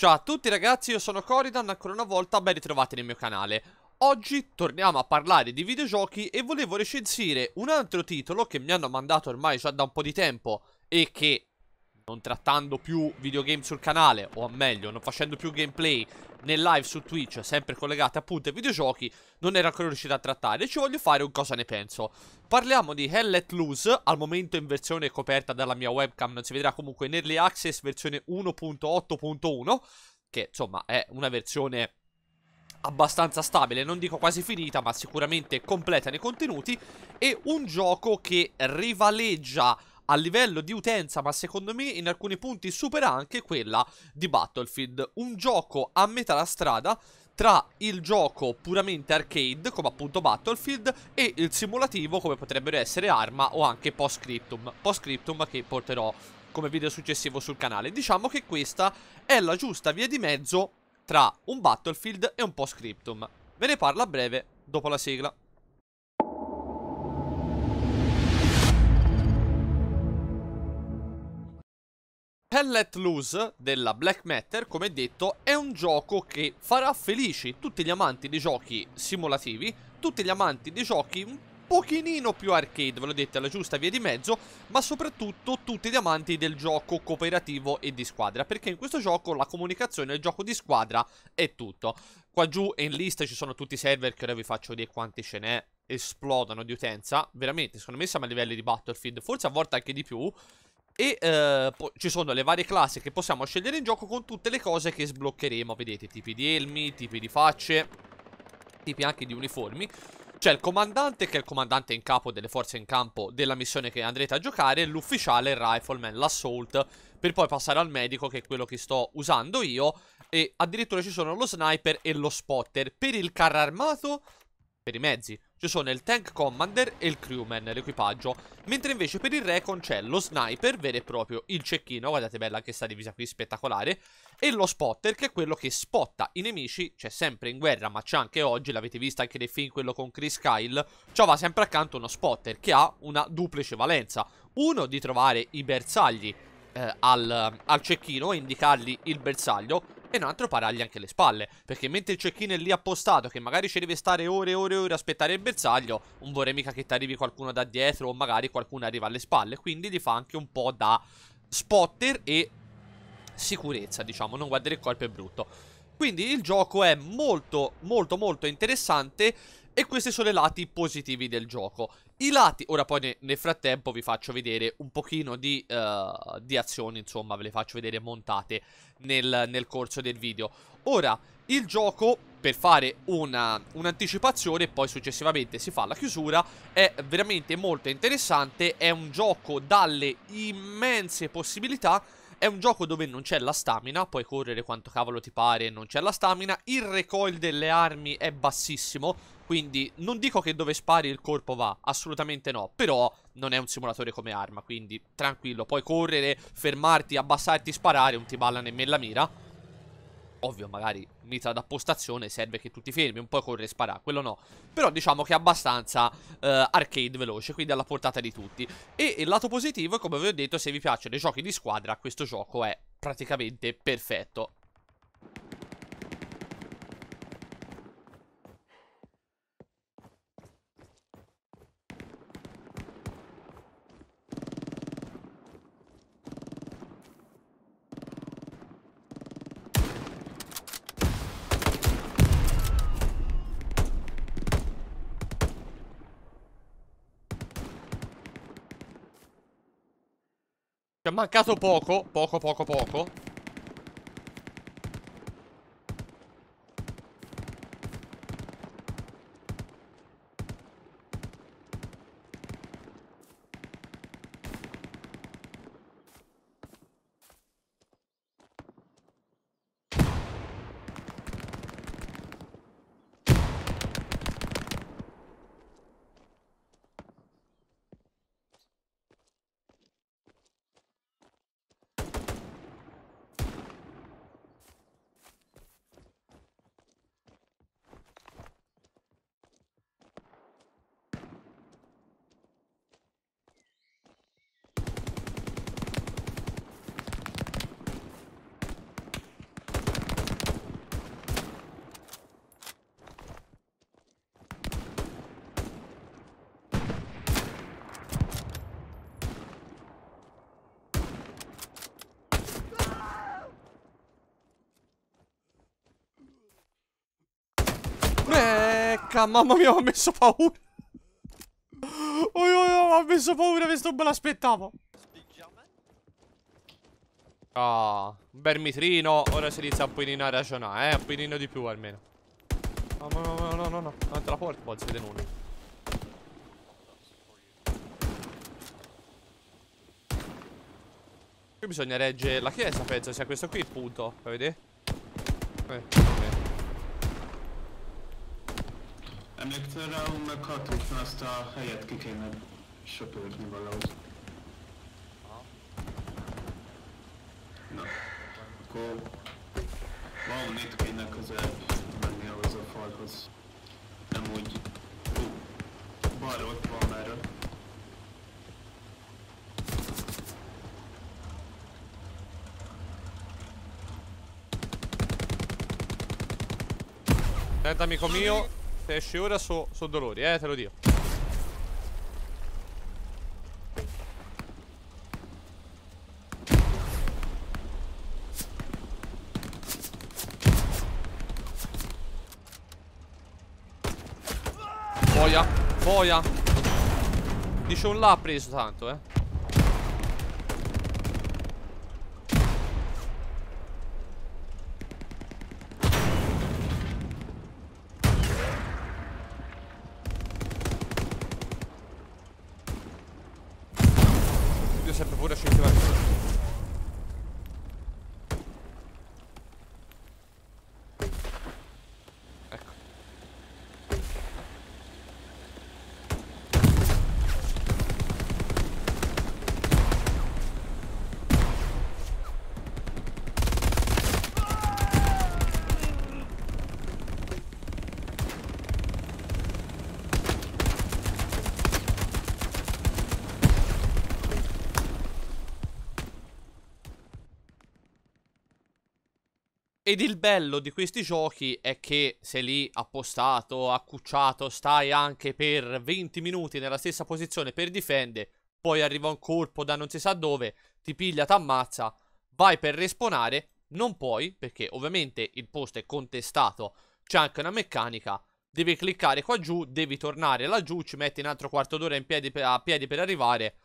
Ciao a tutti ragazzi, io sono Coridan, ancora una volta ben ritrovati nel mio canale. Oggi torniamo a parlare di videogiochi e volevo recensire un altro titolo che mi hanno mandato ormai già da un po' di tempo e che, non trattando più videogame sul canale, o meglio, non facendo più gameplay, nel live su Twitch, sempre collegate appunto ai videogiochi, non ero ancora riuscita a trattare. E ci voglio fare un cosa ne penso. Parliamo di Hell Let Loose, al momento in versione coperta dalla mia webcam, non si vedrà comunque in Early Access versione 1.8.1, che insomma è una versione abbastanza stabile, non dico quasi finita, ma sicuramente completa nei contenuti, e un gioco che rivaleggia a livello di utenza, ma secondo me in alcuni punti supera anche quella di Battlefield. Un gioco a metà la strada tra il gioco puramente arcade, come appunto Battlefield, e il simulativo, come potrebbero essere Arma o anche Postscriptum. Postscriptum che porterò come video successivo sul canale. Diciamo che questa è la giusta via di mezzo tra un Battlefield e un Postscriptum. Ve ne parlo a breve, dopo la sigla. Hell Let Loose della Black Matter, come detto, è un gioco che farà felici tutti gli amanti di giochi simulativi, tutti gli amanti di giochi un pochino più arcade, ve l'ho detto, alla giusta via di mezzo, ma soprattutto tutti gli amanti del gioco cooperativo e di squadra, perché in questo gioco la comunicazione il gioco di squadra è tutto. Qua giù in lista ci sono tutti i server che ora vi faccio vedere quanti ce n'è, esplodono di utenza, veramente, secondo me siamo a livelli di Battlefield, forse a volte anche di più, e eh, ci sono le varie classi che possiamo scegliere in gioco con tutte le cose che sbloccheremo Vedete, tipi di elmi, tipi di facce, tipi anche di uniformi c'è il comandante, che è il comandante in capo delle forze in campo della missione che andrete a giocare, l'ufficiale, il rifleman, l'assault, per poi passare al medico, che è quello che sto usando io, e addirittura ci sono lo sniper e lo spotter. Per il carro armato, per i mezzi, ci sono il Tank Commander e il Crewman, l'equipaggio. Mentre invece per il Recon c'è lo Sniper, vero e proprio, il cecchino, guardate bella che sta divisa qui, spettacolare, e lo Spotter, che è quello che spotta i nemici, c'è sempre in guerra, ma c'è anche oggi, l'avete visto anche nei film, quello con Chris Kyle, Ciò va sempre accanto uno Spotter, che ha una duplice valenza. Uno, di trovare i bersagli eh, al, al cecchino e indicargli il bersaglio, e un altro parargli anche le spalle. Perché mentre il cecchino è lì appostato, che magari ci deve stare ore e ore e ore a aspettare il bersaglio, non vorrei mica che ti arrivi qualcuno da dietro o magari qualcuno arriva alle spalle. Quindi gli fa anche un po' da spotter e sicurezza, diciamo. Non guardare il corpo è brutto. Quindi il gioco è molto, molto, molto interessante. E questi sono i lati positivi del gioco. I lati, ora poi ne, nel frattempo vi faccio vedere un pochino di, uh, di, azioni, insomma, ve le faccio vedere montate nel, nel corso del video. Ora, il gioco, per fare un'anticipazione, un poi successivamente si fa la chiusura, è veramente molto interessante, è un gioco dalle immense possibilità è un gioco dove non c'è la stamina, puoi correre quanto cavolo ti pare e non c'è la stamina. Il recoil delle armi è bassissimo, quindi non dico che dove spari il corpo va, assolutamente no. Però non è un simulatore come arma, quindi tranquillo, puoi correre, fermarti, abbassarti, sparare, non ti balla nemmeno la mira. Ovvio, magari mitra da postazione serve che tu ti fermi, un po' corre e spara, quello no. Però diciamo che è abbastanza eh, arcade veloce, quindi alla portata di tutti. E il lato positivo, come vi ho detto, se vi piacciono i giochi di squadra, questo gioco è praticamente perfetto. Ci è mancato poco, poco, poco, poco. Porca, mamma mia, mi ha messo paura. Oh, oh, oh, mi ha messo paura, questo me l'aspettavo. Ah, un bel mitrino. Ora si inizia un pochino a ragionare, eh. Un pochino di più almeno. No, no, no, no, no, no. Davanti alla porta, poi siete nulli. Qui bisogna reggere la chiesa, penso sia questo qui il punto. vedi? vedere? Eh, ok. emlékszel rá, meg Hatrixna azt a helyet ki kéne söpörni valahogy. Aha. Na, akkor valamit kéne közel menni ahhoz a falhoz. Nem úgy. Hú, balra ott van már. Tenta amico mio Se esci ora so, so dolori, eh, te lo dico. Boia, boia. Dice un là ha preso tanto, eh. очень хорошо. Ed il bello di questi giochi è che sei lì appostato, accucciato, stai anche per 20 minuti nella stessa posizione per difendere, poi arriva un colpo da non si sa dove, ti piglia, ti ammazza, vai per respawnare, non puoi, perché ovviamente il posto è contestato, c'è anche una meccanica, devi cliccare qua giù, devi tornare laggiù, ci metti un altro quarto d'ora a piedi per arrivare.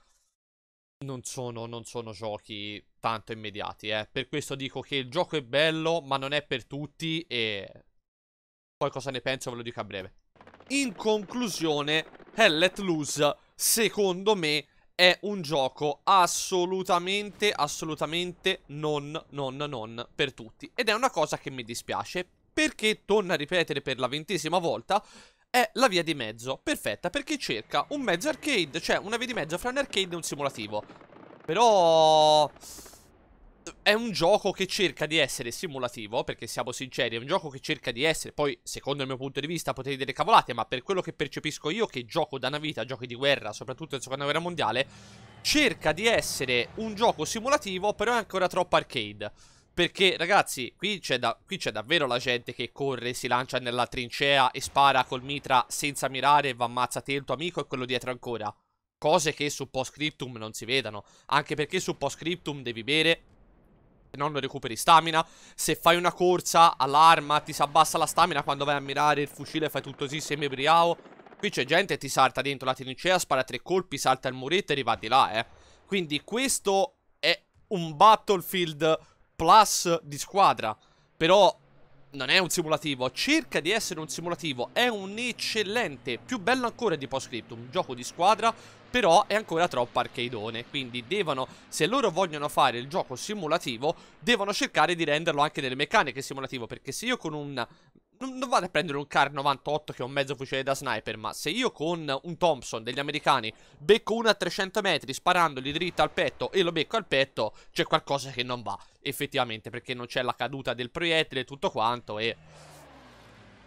Non sono, non sono giochi tanto immediati, eh. Per questo dico che il gioco è bello, ma non è per tutti e... Poi cosa ne penso ve lo dico a breve. In conclusione, Hell Let Loose, secondo me, è un gioco assolutamente, assolutamente non, non, non per tutti. Ed è una cosa che mi dispiace, perché, torna a ripetere per la ventesima volta, è la via di mezzo, perfetta, perché cerca un mezzo arcade, cioè una via di mezzo fra un arcade e un simulativo. Però è un gioco che cerca di essere simulativo, perché siamo sinceri, è un gioco che cerca di essere, poi secondo il mio punto di vista potete dire cavolate, ma per quello che percepisco io che gioco da una vita, giochi di guerra, soprattutto in seconda guerra mondiale, cerca di essere un gioco simulativo, però è ancora troppo arcade. Perché ragazzi, qui c'è, da, davvero la gente che corre, si lancia nella trincea e spara col mitra senza mirare e va ammazza te, il tuo amico e quello dietro ancora. Cose che su Postscriptum non si vedano. Anche perché su Postscriptum devi bere, non recuperi stamina. Se fai una corsa all'arma ti si abbassa la stamina quando vai a mirare il fucile fai tutto così semi briao. Qui c'è gente che ti salta dentro la trincea, spara tre colpi, salta il muretto e arriva di là, eh. Quindi questo è un Battlefield Plus di squadra. Però non è un simulativo, cerca di essere un simulativo, è un eccellente, più bello ancora di PostScript, un gioco di squadra, però è ancora troppo arcadeone, quindi devono, se loro vogliono fare il gioco simulativo, devono cercare di renderlo anche nelle meccaniche simulativo, perché se io con un non, vado a prendere un Car 98 che è un mezzo fucile da sniper, ma se io con un Thompson degli americani becco uno a 300 metri sparandogli dritta al petto e lo becco al petto, c'è qualcosa che non va, effettivamente, perché non c'è la caduta del proiettile e tutto quanto e...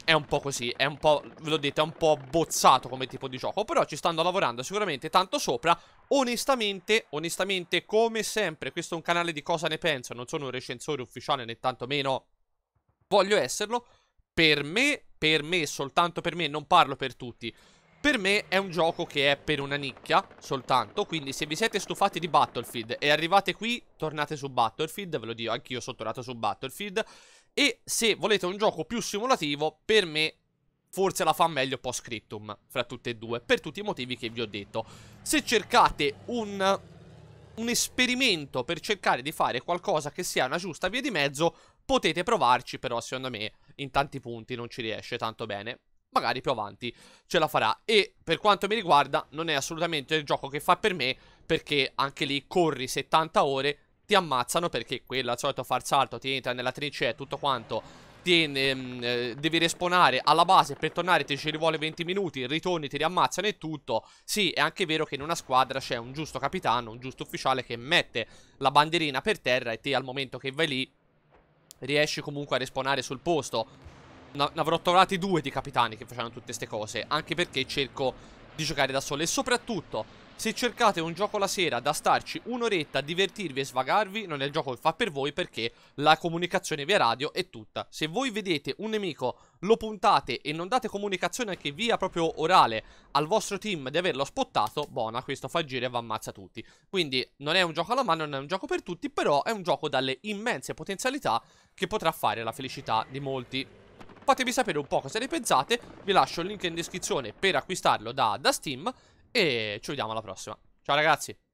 È un po' così, è un po', ve l'ho detto, è un po' bozzato come tipo di gioco, però ci stanno lavorando sicuramente tanto sopra. Onestamente, onestamente, come sempre, questo è un canale di cosa ne penso, non sono un recensore ufficiale né tantomeno voglio esserlo, per me, per me, soltanto per me, non parlo per tutti. Per me è un gioco che è per una nicchia soltanto, quindi se vi siete stufati di Battlefield e arrivate qui, tornate su Battlefield, ve lo dico, anch'io sono tornato su Battlefield. E se volete un gioco più simulativo, per me forse la fa meglio post scriptum fra tutte e due, per tutti i motivi che vi ho detto. Se cercate un, un esperimento per cercare di fare qualcosa che sia una giusta via di mezzo, potete provarci però secondo me in tanti punti non ci riesce tanto bene magari più avanti ce la farà e per quanto mi riguarda non è assolutamente il gioco che fa per me perché anche lì corri 70 ore ti ammazzano perché quella al solito far salto ti entra nella trincea e tutto quanto ti, ehm, eh, devi respawnare alla base per tornare ti ci rivuole 20 minuti, ritorni, ti riammazzano e tutto. Sì, è anche vero che in una squadra c'è un giusto capitano, un giusto ufficiale che mette la bandierina per terra e te al momento che vai lì riesci comunque a respawnare sul posto. Ne avrò trovati due di capitani che facevano tutte queste cose, anche perché cerco di giocare da solo. E soprattutto, se cercate un gioco la sera da starci un'oretta, divertirvi e svagarvi, non è il gioco che fa per voi perché la comunicazione via radio è tutta. Se voi vedete un nemico lo puntate e non date comunicazione anche via proprio orale al vostro team di averlo spottato, buona, questo fa giro e va ammazza tutti. Quindi non è un gioco alla mano, non è un gioco per tutti, però è un gioco dalle immense potenzialità che potrà fare la felicità di molti. Fatemi sapere un po' cosa ne pensate, vi lascio il link in descrizione per acquistarlo da, da Steam e ci vediamo alla prossima. Ciao ragazzi!